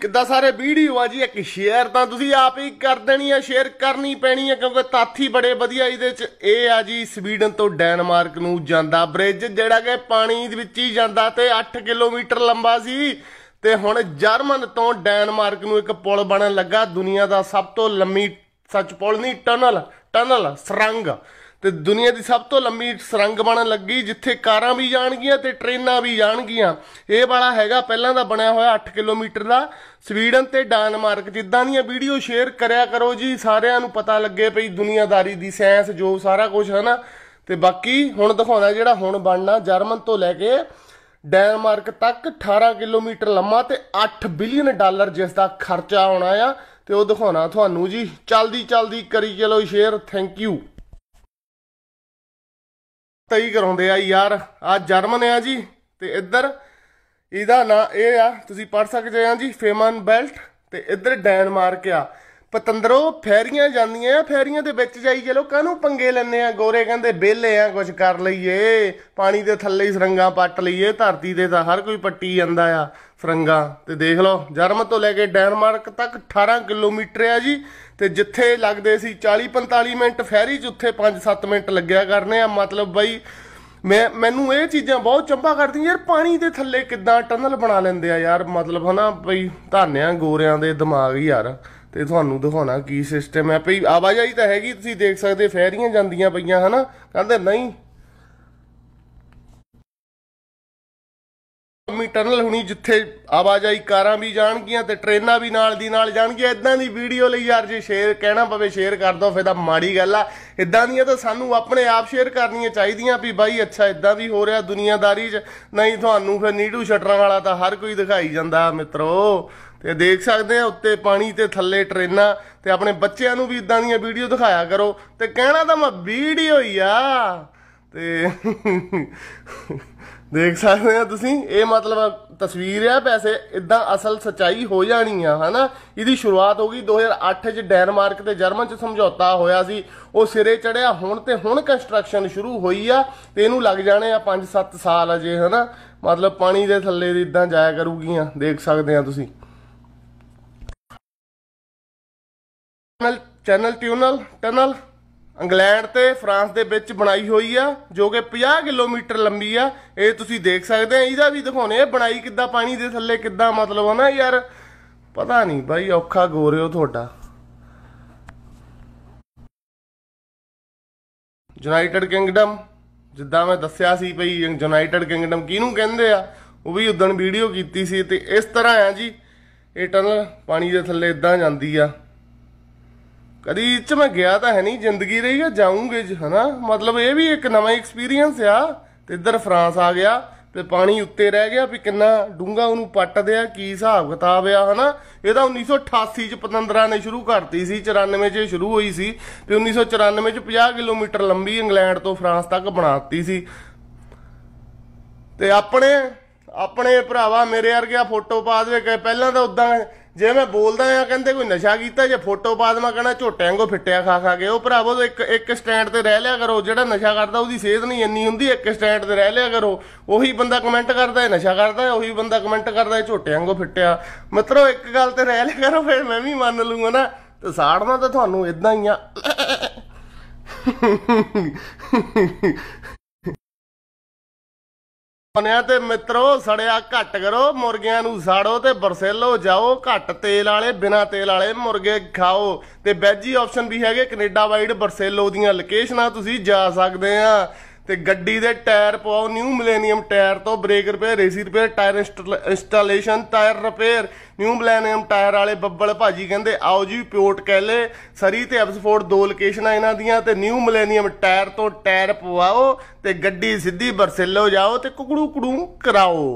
ਕਿੱਦਾਂ ਸਾਰੇ ਵੀਡੀਓ ਆ ਜੀ ਇੱਕ ਸ਼ੇਅਰ ਤਾਂ ਤੁਸੀਂ ਆਪ ਹੀ ਕਰ ਦੇਣੀ ਆ ਸ਼ੇਅਰ ਕਰਨੀ ਪੈਣੀ ਆ ਕਿਉਂਕਿ ਤਾਥੀ ਬੜੇ ਵਧੀਆ ਇਹਦੇ ਚ ਇਹ ਆ ਜੀ ਸਵੀਡਨ ਤੋਂ ਡੈਨਮਾਰਕ ਨੂੰ ਜਾਂਦਾ ਬ੍ਰਿਜ ਜਿਹੜਾ ਕਿ ਪਾਣੀ ਦੇ ਵਿੱਚ ਹੀ ਜਾਂਦਾ ਤੇ 8 ਕਿਲੋਮੀਟਰ ਲੰਬਾ ਸੀ ਤੇ ਹੁਣ ਜਰਮਨ ਤੋਂ ਡੈਨਮਾਰਕ ਨੂੰ ਇੱਕ ਪੁਲ ਬਣਨ ਲੱਗਾ ਦੁਨੀਆ ਦਾ ਸਭ ਤੋਂ ਲੰਮੀ ਸੱਚ ਪੁਲ ਨਹੀਂ ਟਨਲ ਟਨਲ ਸਰੰਗ ਤੇ ਦੁਨੀਆ ਦੀ ਸਭ ਤੋਂ ਲੰਮੀ ਸਰੰਗ ਬਣਨ ਲੱਗੀ ਜਿੱਥੇ ਕਾਰਾਂ ਵੀ ਜਾਣਗੀਆਂ ਤੇ ਟ੍ਰੇਨਾਂ ਵੀ ਜਾਣਗੀਆਂ ਇਹ ਵਾਲਾ ਹੈਗਾ ਪਹਿਲਾਂ ਦਾ ਬਣਿਆ ਹੋਇਆ 8 ਕਿਲੋਮੀਟਰ ਦਾ ਸਵੀਡਨ ਤੇ ਡਾਨਮਾਰਕ ਜਿੱਦਾਂ ਦੀਆਂ ਵੀਡੀਓ ਸ਼ੇਅਰ ਕਰਿਆ ਕਰੋ ਜੀ ਸਾਰਿਆਂ ਨੂੰ ਪਤਾ ਲੱਗੇ ਪਈ ਦੁਨੀਆਦਾਰੀ ਦੀ ਸਾਇੰਸ ਜੋ ਸਾਰਾ ਕੁਝ ਹੈ ਨਾ ਤੇ ਬਾਕੀ ਹੁਣ ਦਿਖਾਉਣਾ ਜਿਹੜਾ ਹੁਣ ਬਣਨਾ ਜਰਮਨ ਤੋਂ ਲੈ ਕੇ ਡੈਨਮਾਰਕ ਤੱਕ 18 ਕਿਲੋਮੀਟਰ ਲੰਮਾ ਤੇ 8 ਬਿਲੀਅਨ ਡਾਲਰ ਜਿਸ ਦਾ ਖਰਚਾ ਆਉਣਾ ਆ ਤੇ ਉਹ ਦਿਖਾਉਣਾ ਤੁਹਾਨੂੰ ਜੀ ਚਲਦੀ ਚਲਦੀ ਕਰੀ ਚਲੋ ਸ਼ੇਅਰ ਥੈਂਕ ਯੂ ਤਈ ਕਰਾਉਂਦੇ ਆ ਯਾਰ ਆ ਜਰਮਨ ਆ ਜੀ ਤੇ ਇੱਧਰ ਇਹਦਾ ਨਾਂ ਇਹ ਆ ਤੁਸੀਂ ਪੜ ਸਕਦੇ ਆ ਜੀ ਫੇਮਨ ਬੈਲਟ ਤੇ ਇੱਧਰ ਡੈਨਮਾਰਕ ਆ ਪਤੰਦਰੋ ਫੈਰੀਆਂ ਜਾਂਦੀਆਂ ਆ ਫੈਰੀਆਂ ਦੇ ਵਿੱਚ ਜਾਈ ਚਲੋ ਕਾਹਨੂੰ ਪੰਗੇ ਲੈਨੇ ਆ ਗੋਰੇ ਕਹਿੰਦੇ ਬੇਲੇ ਆ ਕੁਝ ਕਰ ਲਈਏ ਪਾਣੀ ਦੇ ਥੱਲੇ ਹੀ ਸਰੰਗਾ ਪੱਟ ਲਈਏ ਧਰਤੀ ਦੇ ਤਾਂ ਹਰ ਕੋਈ ਪੱਟੀ ਜਾਂਦਾ ਆ ਸਰੰਗਾ ਤੇ ਦੇਖ ਲਓ ਜਰਮ ਤੋਂ ਲੈ ਕੇ ਡੈਨਮਾਰਕ ਤੱਕ 18 ਕਿਲੋਮੀਟਰ ਆ ਜੀ ਤੇ ਜਿੱਥੇ ਲੱਗਦੇ ਸੀ 40 45 ਮਿੰਟ ਫੈਰੀ 'ਚ ਉੱਥੇ 5-7 ਮਿੰਟ ਲੱਗਿਆ ਕਰਨੇ ਆ ਮਤਲਬ ਬਈ ਮੈਂ ਮੈਨੂੰ ਇਹ ਚੀਜ਼ਾਂ ਬਹੁਤ ਚੰਬਾ ਕਰਦੀਆਂ ਯਾਰ ਪਾਣੀ ਦੇ ਥੱਲੇ ਕਿਦਾਂ ਟਨਲ ਬਣਾ ਲੈਂਦੇ ਆ ਯਾਰ ਮਤਲਬ ਹਨਾ ਭਈ ਧਾਨਿਆਂ ਗੋਰਿਆਂ ਦੇ ਦਿਮਾਗ ਯਾਰ ਤੇ ਤੁਹਾਨੂੰ ਦਿਖਾਉਣਾ ਕੀ ਸਿਸਟਮ ਹੈ ਭਈ ਆਵਾਜਾਈ ਤਾਂ ਹੈਗੀ ਤੁਸੀਂ ਦੇਖ ਸਕਦੇ ਫੈਰੀਆਂ ਜਾਂਦੀਆਂ ਪਈਆਂ ਹਨਾ ਕਹਿੰਦੇ ਨਹੀਂ ਕੌਮੀ ਟਨਲ ਹੁਣੀ ਜਿੱਥੇ ਆਵਾਜਾਈ ਕਾਰਾਂ ਵੀ ਜਾਣਗੀਆਂ ਤੇ ਟ੍ਰੇਨਾਂ ਵੀ ਨਾਲ ਦੀ ਨਾਲ ਜਾਣਗੀਆਂ ਇਦਾਂ ਦੀ ਵੀਡੀਓ ਲਈ ਯਾਰ ਜੇ ਸ਼ੇਅਰ ਕਹਿਣਾ ਪਵੇ ਸ਼ੇਅਰ ਕਰ ਦੋ ਫੇ ਤਾਂ ਮਾੜੀ ਗੱਲ ਆ ਇਦਾਂ ਦੀਆਂ ਤਾਂ ਸਾਨੂੰ ਆਪਣੇ ਆਪ ਸ਼ੇਅਰ ਕਰਨੀਆਂ ਚਾਹੀਦੀਆਂ ਵੀ ਬਾਈ ਅੱਛਾ ਇਦਾਂ ਵੀ ਹੋ ਰਿਹਾ ਦੁਨੀਆਦਾਰੀ 'ਚ ਨਹੀਂ ਤੁਹਾਨੂੰ ਫੇ ਨੀਡੂ ਸ਼ਟਰਾਂ ਵਾਲਾ ਤਾਂ ਹਰ ਕੋਈ ਦਿਖਾਈ ਜਾਂਦਾ ਮਿੱਤਰੋ ਤੇ ਦੇਖ ਸਕਦੇ ਆ ਉੱਤੇ ਪਾਣੀ ਤੇ ਥੱਲੇ ਟ੍ਰੇਨਾਂ ਤੇ ਆਪਣੇ ਬੱਚਿਆਂ ਨੂੰ ਵੀ ਇਦਾਂ ਦੀਆਂ ਵੀਡੀਓ ਦਿਖਾਇਆ ਕਰੋ ਤੇ ਕਹਿਣਾ ਤਾਂ ਮੈਂ ਵੀਡੀਓ ਹੀ ਆ ਤੇ ਦੇਖ ਸਕਦੇ ਆ ਤੁਸੀਂ ਇਹ ਮਤਲਬ ਤਸਵੀਰ ਆ ਪੈਸੇ ਇਦਾਂ ਅਸਲ ਸਚਾਈ ਹੋ ਜਾਣੀ ਆ ਹਨਾ ਇਹਦੀ ਸ਼ੁਰੂਆਤ ਹੋ ਗਈ 2008 ਚ ਡੈਨਮਾਰਕ ਤੇ ਜਰਮਨ ਚ ਸਮਝੌਤਾ ਹੋਇਆ ਸੀ ਉਹ ਸਿਰੇ ਚੜਿਆ ਹੁਣ ਤੇ ਹੁਣ ਕੰਸਟਰਕਸ਼ਨ ਸ਼ੁਰੂ ਹੋਈ ਆ ਤੇ ਇਹਨੂੰ ਲੱਗ ਜਾਣੇ ਆ 5-7 ਸਾਲ ਅਜੇ ਹਨਾ ਮਤਲਬ ਪਾਣੀ ਦੇ ਥੱਲੇ ਦੀ ਇਦਾਂ ਜਾਇਆ ਕਰੂਗੀਆਂ ਦੇਖ ਸਕਦੇ ਆ ਤੁਸੀਂ ਚੈਨਲ ਟਿਊਨਲ ਟਨਲ ਇੰਗਲੈਂਡ ਤੇ ਫਰਾਂਸ ਦੇ ਵਿੱਚ ਬਣਾਈ ਹੋਈ ਆ ਜੋ ਕਿ 50 ਕਿਲੋਮੀਟਰ ਲੰਬੀ ਆ ਇਹ ਤੁਸੀਂ ਦੇਖ ਸਕਦੇ ਆ ਇਹਦਾ ਵੀ ਦਿਖਾਉਣੇ ਆ ਬਣਾਈ ਕਿੱਦਾਂ ਪਾਣੀ ਦੇ ਥੱਲੇ ਕਿੱਦਾਂ ਮਤਲਬ ਆ ਨਾ ਯਾਰ ਪਤਾ ਨਹੀਂ ਬਾਈ ਔਖਾ ਗੋਰਿਓ ਤੁਹਾਡਾ ਯੂਨਾਈਟਿਡ ਕਿੰਗਡਮ ਜਿੱਦਾਂ ਮੈਂ ਦੱਸਿਆ ਸੀ ਭਈ ਯੂਨਾਈਟਿਡ ਕਿੰਗਡਮ ਕਿਹਨੂੰ ਕਹਿੰਦੇ ਆ ਉਹ ਵੀ ਉਦੋਂ ਵੀਡੀਓ ਕੀਤੀ ਸੀ ਤੇ ਇਸ ਤਰ੍ਹਾਂ ਆ ਜੀ ਇਹ ਟਨਲ ਪਾਣੀ ਦੇ ਥੱਲੇ ਇਦਾਂ ਜਾਂਦੀ ਆ ਕਦੀ ਇਹ ਚ ਮੈਂ ਗਿਆ ਤਾਂ ਹੈ ਨਹੀਂ ਜ਼ਿੰਦਗੀ ਰਹੀ ਆ ਜਾਉਂਗੇ ਹਨਾ ਮਤਲਬ ਇਹ ਵੀ ਇੱਕ ਨਵਾਂ ਐਕਸਪੀਰੀਅੰਸ ਆ ਤੇ ਇੱਧਰ ਫਰਾਂਸ ਆ ਗਿਆ ਤੇ ਪਾਣੀ ਉੱਤੇ ਰਹਿ ਗਿਆ ਵੀ ਕਿੰਨਾ ਡੂੰਗਾ ਉਹਨੂੰ ਪੱਟਦੇ ਆ ਕੀ ਹਿਸਾਬ ਕਿਤਾਬ ਆ ਹਨਾ ਇਹ ਤਾਂ 1988 ਚ ਪਤੰਦਰਾ ਨੇ ਸ਼ੁਰੂ ਕਰਤੀ ਸੀ 94 ਚ ਸ਼ੁਰੂ ਹੋਈ ਸੀ ਤੇ 1994 ਚ 50 ਕਿਲੋਮੀਟਰ ਲੰਬੀ ਇੰਗਲੈਂਡ ਤੋਂ ਫਰਾਂਸ ਤੱਕ ਬਣਾਤੀ ਸੀ ਤੇ ਆਪਣੇ ਆਪਣੇ ਭਰਾਵਾ ਮੇਰੇ ਆ ਫੋਟੋ ਪਾ ਦੇ ਕਿ ਪਹਿਲਾਂ ਤਾਂ ਉਦਾਂ ਜੇ ਮੈਂ ਬੋਲਦਾ ਆ ਕਹਿੰਦੇ ਕੋਈ ਨਸ਼ਾ ਕੀਤਾ ਜਾਂ ਫੋਟੋ ਪਾ ਦਵਾਂ ਕਹਣਾ ਝੋਟਿਆਂ ਕੋ ਫਿੱਟਿਆ ਖਾ ਖਾ ਕੇ ਉਹ ਭਰਾਵੋ ਇੱਕ ਇੱਕ ਸਟੈਂਡ ਤੇ ਰਹਿ ਲਿਆ ਕਰੋ ਜਿਹੜਾ ਨਸ਼ਾ ਕਰਦਾ ਉਹਦੀ ਸਿਹਤ ਨਹੀਂ ਇੰਨੀ ਹੁੰਦੀ ਇੱਕ ਸਟੈਂਡ ਤੇ ਰਹਿ ਲਿਆ ਕਰੋ ਉਹੀ ਬੰਦਾ ਕਮੈਂਟ ਕਰਦਾ ਹੈ ਨਸ਼ਾ ਕਰਦਾ ਹੈ ਉਹੀ ਬੰਦਾ ਕਮੈਂਟ ਕਰਦਾ ਹੈ ਝੋਟਿਆਂ ਕੋ ਫਿੱਟਿਆ ਮਤਲਬ ਇੱਕ ਗੱਲ ਤੇ ਰਹਿ ਲਿਆ ਕਰੋ ਫਿਰ ਮੈਂ ਵੀ ਮੰਨ ਲੂੰਗਾ ਨਾ ਤੇ ਸਾੜਨਾ ਤਾਂ ਤੁਹਾਨੂੰ ਇਦਾਂ ਹੀ ਆ ਬਣਿਆ ਤੇ ਮਿੱਤਰੋ ਸੜਿਆ ਘੱਟ ਕਰੋ ਮੁਰਗਿਆਂ ਨੂੰ ਸਾੜੋ ਤੇ ਬਰਸੇਲੋ ਜਾਓ ਘੱਟ ਤੇਲ ਵਾਲੇ ਬਿਨਾ ਤੇਲ ਵਾਲੇ ਮੁਰਗੇ ਖਾਓ ਤੇ ਵੈਜੀ ਆਪਸ਼ਨ ਵੀ ਹੈਗੇ ਕੈਨੇਡਾ ਵਾਈਡ ਬਰਸੇਲੋ ਦੀਆਂ ਲੋਕੇਸ਼ਨਾਂ ਤੁਸੀਂ ਜਾ ਸਕਦੇ ਆ ਤੇ ਗੱਡੀ ਦੇ ਟਾਇਰ ਪਵਾਓ ਨਿਊ ਮਿਲੇਨੀਅਮ ਟਾਇਰ ਤੋਂ brake repair AC repair tyre installation tyre repair new millennium tyre ਵਾਲੇ ਬੱਬਲ ਭਾਜੀ ਕਹਿੰਦੇ ਆਓ ਜੀ ਪਿਓਟ ਕਹਲੇ ਸਰੀ ਤੇ ਐਬਸਫੋਰਡ ਦੋ ਲੋਕੇਸ਼ਨਾਂ ਇਹਨਾਂ ਦੀਆਂ ਤੇ ਨਿਊ ਮਿਲੇਨੀਅਮ ਟਾਇਰ ਤੋਂ ਟਾਇਰ ਪਵਾਓ ਤੇ ਗੱਡੀ ਸਿੱਧੀ ਬਰਸੇਲੋ ਜਾਓ ਤੇ ਕੁਕੜੂ ਕੁੜੂ ਕਰਾਓ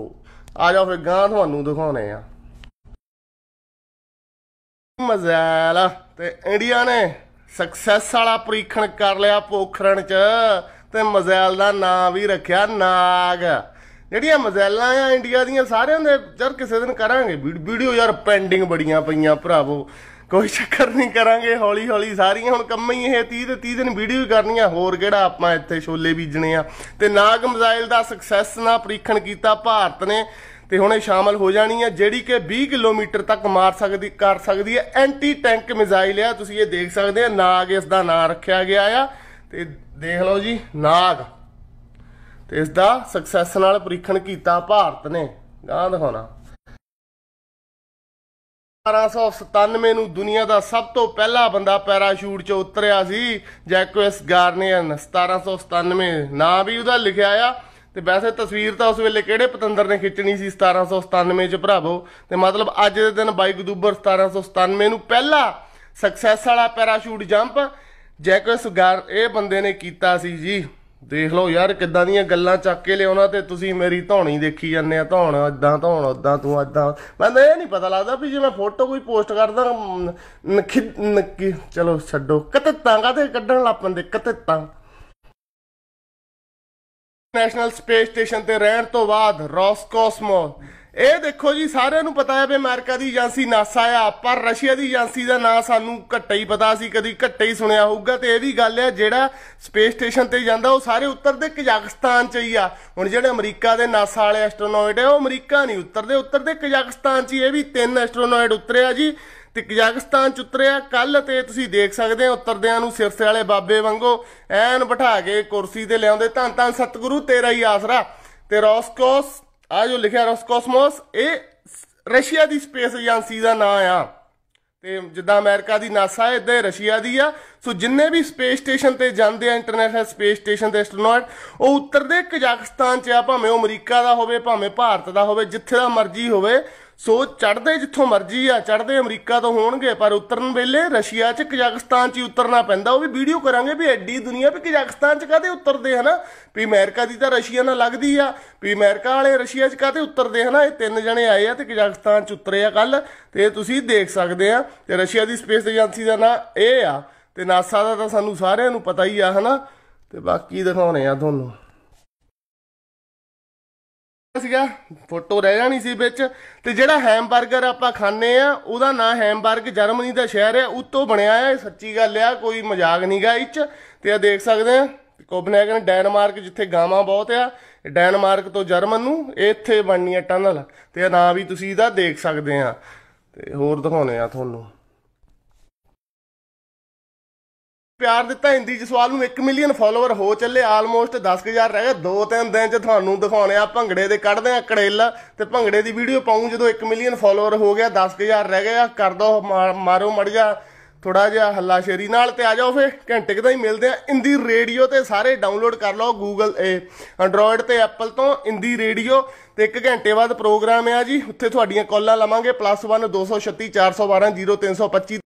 ਆ ਜਾਓ ਫਿਰ ਗਾਂ ਤੁਹਾਨੂੰ ਦਿਖਾਉਣੇ ਆ ਮਜ਼ਾਲਾ ਤੇ ਇੰਡੀਆ ਨੇ ਸਕਸੈਸ ਵਾਲਾ ਪ੍ਰੀਖਣ ਕਰ ਲਿਆ ਪੋਖਰਣ ਚ ਤੇ ਮਜ਼ੈਲ ਦਾ ਨਾਂ ਵੀ ਰੱਖਿਆ ਨਾਗ ਜਿਹੜੀਆਂ ਮਜ਼ੈਲਾਂ ਆ ਇੰਡੀਆ ਦੀਆਂ ਸਾਰਿਆਂ ਦੇ ਯਾਰ ਕਿਸੇ ਦਿਨ ਕਰਾਂਗੇ ਵੀਡੀਓ ਯਾਰ ਪੈਂਡਿੰਗ ਬੜੀਆਂ ਪਈਆਂ ਭਰਾਵੋ ਕੋਈ ਚੱਕਰ ਨਹੀਂ ਕਰਾਂਗੇ ਹੌਲੀ ਹੌਲੀ ਸਾਰੀਆਂ ਹੁਣ ਕੰਮ ਹੀ ਇਹ 30 ਤੇ 30 ਦਿਨ ਵੀਡੀਓ ਹੀ ਕਰਨੀਆਂ ਹੋਰ ਕਿਹੜਾ ਆਪਾਂ ਇੱਥੇ ਛੋਲੇ ਬੀਜਣੇ ਆ ਤੇ ਨਾਗ ਮਜ਼ਾਇਲ ਦਾ ਸਕਸੈਸ ਨਾਲ ਪ੍ਰੀਖਣ ਕੀਤਾ ਭਾਰਤ ਨੇ ਤੇ ਹੁਣ ਇਹ ਸ਼ਾਮਲ ਹੋ ਜਾਣੀ ਹੈ ਜਿਹੜੀ ਕਿ 20 ਕਿਲੋਮੀਟਰ ਤੱਕ ਮਾਰ ਸਕਦੀ ਕਰ ਸਕਦੀ ਹੈ ਐਂਟੀ ਟੈਂਕ ਮਿਜ਼ਾਈਲ ਆ ਤੁਸੀਂ ਇਹ ਦੇਖ ਸਕਦੇ ਆ ਨਾਗ ਇਸ ਦਾ ਨਾਂ ਰੱਖਿਆ ਗਿਆ ਆ ਤੇ ਦੇਖ ਲਓ ਜੀ ਨਾਗ ਤੇ ਇਸ ਦਾ ਸਕਸੈਸ ਨਾਲ ਪ੍ਰੀਖਣ ਕੀਤਾ ਭਾਰਤ ਨੇ ਗਾਂ ਦਿਖਾਉਣਾ 1897 ਨੂੰ ਦੁਨੀਆ ਦਾ ਸਭ ਤੋਂ ਪਹਿਲਾ ਬੰਦਾ ਪੈਰਾਸ਼ੂਟ 'ਚ ਉਤਰਿਆ ਸੀ ਜੈਕੁਇਸ ਗਾਰਨੀਅਨ 1797 ਨਾਂ ਵੀ ਉਹਦਾ ਲਿਖਿਆ ਆ ਤੇ ਵੈਸੇ ਤਸਵੀਰ ਤਾਂ ਉਸ ਵੇਲੇ ਕਿਹੜੇ ਪਤੰਦਰ ਨੇ ਖਿੱਚਣੀ ਸੀ 1797 'ਚ ਭਰਾਵੋ ਤੇ ਮਤਲਬ ਅੱਜ ਦੇ ਦਿਨ 22 ਅਕਤੂਬਰ 1797 ਨੂੰ ਪਹਿਲਾ ਸਕਸੈਸ ਵਾਲਾ ਪੈਰਾਸ਼ੂਟ ਜੰਪ ਜੈਕਰ ਸੁਗਾਰ ਇਹ ਬੰਦੇ ਨੇ ਕੀਤਾ ਸੀ ਜੀ ਦੇਖ ਲਓ ਯਾਰ ਕਿੱਦਾਂ ਦੀਆਂ ਗੱਲਾਂ ਚੱਕ ਕੇ ਲਿਆਉਣਾ ਤੇ ਤੁਸੀਂ ਮੇਰੀ ਧੌਣੀ ਦੇਖੀ ਜਾਂਦੇ ਆ ਧੌਣ ਇਦਾਂ ਧੌਣ ਉਦਾਂ ਤੂੰ ਇਦਾਂ ਮੈਨੂੰ ਇਹ ਨਹੀਂ ਪਤਾ ਲੱਗਦਾ ਵੀ ਜੇ ਮੈਂ ਫੋਟੋ ਕੋਈ ਪੋਸਟ ਕਰਦਾ ਨਕੀ ਚਲੋ ਛੱਡੋ ਕਿਤੇ ਤਾਂਗਾ ਤੇ ਕੱਢਣ ਲੱਪਨ ਦੇ ਕਿਤੇ ਤਾਂ ਨੈਸ਼ਨਲ ਸਪੇਸ ਸਟੇਸ਼ਨ ਤੇ ਰਹਿਣ ਤੋਂ ਬਾਅਦ ਰੌਸਕੋਸਮੋ ਇਹ ਦੇਖੋ ਜੀ ਸਾਰਿਆਂ ਨੂੰ ਪਤਾ ਹੈ ਵੀ ਅਮਰੀਕਾ ਦੀ ਏਜੰਸੀ ਨਾਸਾ ਆ ਪਰ ਰਸ਼ੀਆ ਦੀ ਏਜੰਸੀ ਦਾ ਨਾਂ ਸਾਨੂੰ ਘੱਟੇ ਹੀ ਪਤਾ ਸੀ ਕਦੀ ਘੱਟੇ ਹੀ ਸੁਣਿਆ ਹੋਊਗਾ ਤੇ ਇਹ ਵੀ ਗੱਲ ਹੈ ਜਿਹੜਾ ਸਪੇਸ ਸਟੇਸ਼ਨ ਤੇ ਜਾਂਦਾ ਉਹ ਸਾਰੇ ਉੱਤਰ ਦੇ ਕਜ਼ਾਕਿਸਤਾਨ ਚ ਹੀ ਆ ਹੁਣ ਜਿਹੜੇ ਅਮਰੀਕਾ ਦੇ ਨਾਸਾ ਵਾਲੇ ਐਸਟ੍ਰੋਨੌਇਡ ਹੈ ਉਹ ਅਮਰੀਕਾ ਨਹੀਂ ਉੱਤਰ ਦੇ ਕਜ਼ਾਕਿਸਤਾਨ ਚ ਹੀ ਇਹ ਵੀ ਤਿੰਨ ਐਸਟ੍ਰੋਨੌਇਡ ਉਤਰਿਆ ਜੀ ਤੇ ਕਜ਼ਾਕਿਸਤਾਨ ਚ ਉਤਰਿਆ ਕੱਲ ਤੇ ਤੁਸੀਂ ਦੇਖ ਸਕਦੇ ਹੋ ਉਤਰਦਿਆਂ ਨੂੰ ਸਿਰਸੇ ਵਾਲੇ ਬਾਬੇ ਵਾਂਗੋ ਐਨ ਬਿਠਾ ਕੇ ਕੁਰਸੀ ਤੇ ਲਿਆਉਂਦੇ ਧੰਨ ਧੰਨ ਸਤਿਗੁਰੂ ਤੇਰਾ ਹੀ ਆਸਰਾ ਤੇ ਰੋਸਕੋਸ ਆ ਜੋ ਲਿਖਿਆ ਕੋਸਮੋਸ ਇਹ ਰਸ਼ੀਆ ਦੀ ਸਪੇਸ ਏਜੰਸੀ ਦਾ ਨਾਮ ਆ ਤੇ ਜਿੱਦਾਂ ਅਮਰੀਕਾ ਦੀ ਨਾਸਾ ਹੈ ਇਦਾਂ ਰਸ਼ੀਆ ਦੀ ਆ ਸੋ ਜਿੰਨੇ ਵੀ ਸਪੇਸ ਸਟੇਸ਼ਨ ਤੇ ਜਾਂਦੇ ਆ ਇੰਟਰਨੈਸ਼ਨਲ ਸਪੇਸ ਸਟੇਸ਼ਨ ਦੇ ਐਸਟ੍ਰੋਨੌਟ ਉਹ ਉੱਤਰ ਦੇ ਕਜ਼ਾਕਿਸਤਾਨ 'ਚ ਆ ਭਾਵੇਂ ਉਹ ਅਮਰੀਕਾ ਦਾ ਹੋਵੇ ਭਾਵੇਂ ਭਾਰਤ ਦਾ ਹੋਵੇ ਜਿੱਥੇ ਦਾ ਮਰਜ਼ੀ ਹੋਵੇ ਸੋ ਚੜਦੇ ਜਿੱਥੋਂ ਮਰਜ਼ੀ ਆ ਚੜਦੇ ਅਮਰੀਕਾ ਤੋਂ ਹੋਣਗੇ ਪਰ ਉਤਰਨ ਵੇਲੇ ਰਸ਼ੀਆ 'ਚ ਕਜ਼ਾਕਿਸਤਾਨ 'ਚ ਉਤਰਨਾ ਪੈਂਦਾ ਉਹ ਵੀ ਵੀਡੀਓ ਕਰਾਂਗੇ ਵੀ ਐਡੀ ਦੁਨੀਆ ਵੀ ਕਜ਼ਾਕਿਸਤਾਨ 'ਚ ਕਾਦੇ ਉਤਰਦੇ ਹਨਾ ਵੀ ਅਮਰੀਕਾ ਦੀ ਤਾਂ ਰਸ਼ੀਆ ਨਾਲ ਲੱਗਦੀ ਆ ਵੀ ਅਮਰੀਕਾ ਵਾਲੇ ਰਸ਼ੀਆ 'ਚ ਕਾਦੇ ਉਤਰਦੇ ਹਨਾ ਇਹ ਤਿੰਨ ਜਣੇ ਆਏ ਆ ਤੇ ਕਜ਼ਾਕਿਸਤਾਨ 'ਚ ਉਤਰੇ ਆ ਕੱਲ ਤੇ ਤੁਸੀਂ ਦੇਖ ਸਕਦੇ ਆ ਤੇ ਰਸ਼ੀਆ ਦੀ ਸਪੇਸ ਏਜੰਸੀ ਦਾ ਨਾਮ ਇਹ ਆ ਤੇ ਨਾਸਾ ਦਾ ਤਾਂ ਸਾਨੂੰ ਸਾਰਿਆਂ ਨੂੰ ਪਤਾ ਹੀ ਆ ਹਨਾ ਤੇ ਬਾਕੀ ਦਿਖਾਉਣੇ ਆ ਤੁਹਾਨੂੰ ਸੀਗਾ ਫੋਟੋ ਰਹਿ ਜਾਣੀ ਸੀ ਵਿੱਚ ਤੇ ਜਿਹੜਾ ਹੈਮਬਰਗਰ ਆਪਾਂ ਖਾਣੇ ਆ ਉਹਦਾ ਨਾਂ ਹੈਮਬਰਗ ਜਰਮਨੀ ਦਾ ਸ਼ਹਿਰ ਹੈ ਉੱਤੋਂ ਬਣਿਆ ਹੈ ਸੱਚੀ ਗੱਲ ਆ ਕੋਈ ਮਜ਼ਾਕ ਨਹੀਂਗਾ ਇੱਚ ਤੇ ਆ ਦੇਖ ਸਕਦੇ ਆ ਕੋਪਨਹੈਗਨ ਡੈਨਮਾਰਕ ਜਿੱਥੇ ਗਾਵਾਂ ਬਹੁਤ ਆ ਡੈਨਮਾਰਕ ਤੋਂ ਜਰਮਨ ਨੂੰ ਇੱਥੇ ਬਣਨੀ ਹੈ ਟਨਲ ਤੇ ਆ ਨਾਂ ਵੀ ਤੁਸੀਂ ਇਹਦਾ ਦੇਖ ਸਕਦੇ ਆ ਤੇ ਹੋਰ ਦਿਖਾਉਣੇ ਆ ਤੁਹਾਨੂੰ ਪਿਆਰ ਦਿੱਤਾ ਹਿੰਦੀ ਜਸਵਾਲ ਨੂੰ 1 ਮਿਲੀਅਨ ਫਾਲੋਅਰ ਹੋ ਚੱਲੇ ਆਲਮੋਸਟ 10000 ਰਹਿ ਗਏ 2-3 ਦਿਨ ਚ ਤੁਹਾਨੂੰ ਦਿਖਾਉਣੇ ਆ ਭੰਗੜੇ ਦੇ ਕੱਢਦੇ ਆ ਕੜੇਲ ਤੇ ਭੰਗੜੇ ਦੀ ਵੀਡੀਓ ਪਾਉਂ ਜਦੋਂ 1 ਮਿਲੀਅਨ ਫਾਲੋਅਰ ਹੋ ਗਿਆ 10000 ਰਹਿ ਗਏ ਆ ਕਰ ਦੋ ਮਾਰੋ ਮੜ ਜਾ ਥੋੜਾ ਜਿਹਾ ਹੱਲਾਸ਼ੇਰੀ ਨਾਲ ਤੇ ਆ ਜਾਓ ਫੇ ਘੰਟੇ ਕਿਦਾਂ ਹੀ ਮਿਲਦੇ ਆ ਇੰਦੀ ਰੇਡੀਓ ਤੇ ਸਾਰੇ ਡਾਊਨਲੋਡ ਕਰ ਲਓ ਗੂਗਲ ਇਹ ਐਂਡਰੋਇਡ ਤੇ ਐਪਲ ਤੋਂ ਇੰਦੀ ਰੇਡੀਓ ਤੇ 1 ਘੰਟੇ ਬਾਅਦ ਪ੍ਰੋਗਰਾਮ ਆ ਜੀ ਉੱਥੇ ਤੁਹਾਡੀਆਂ ਕਾਲਾਂ ਲਵਾਂਗੇ +1 236 412 0325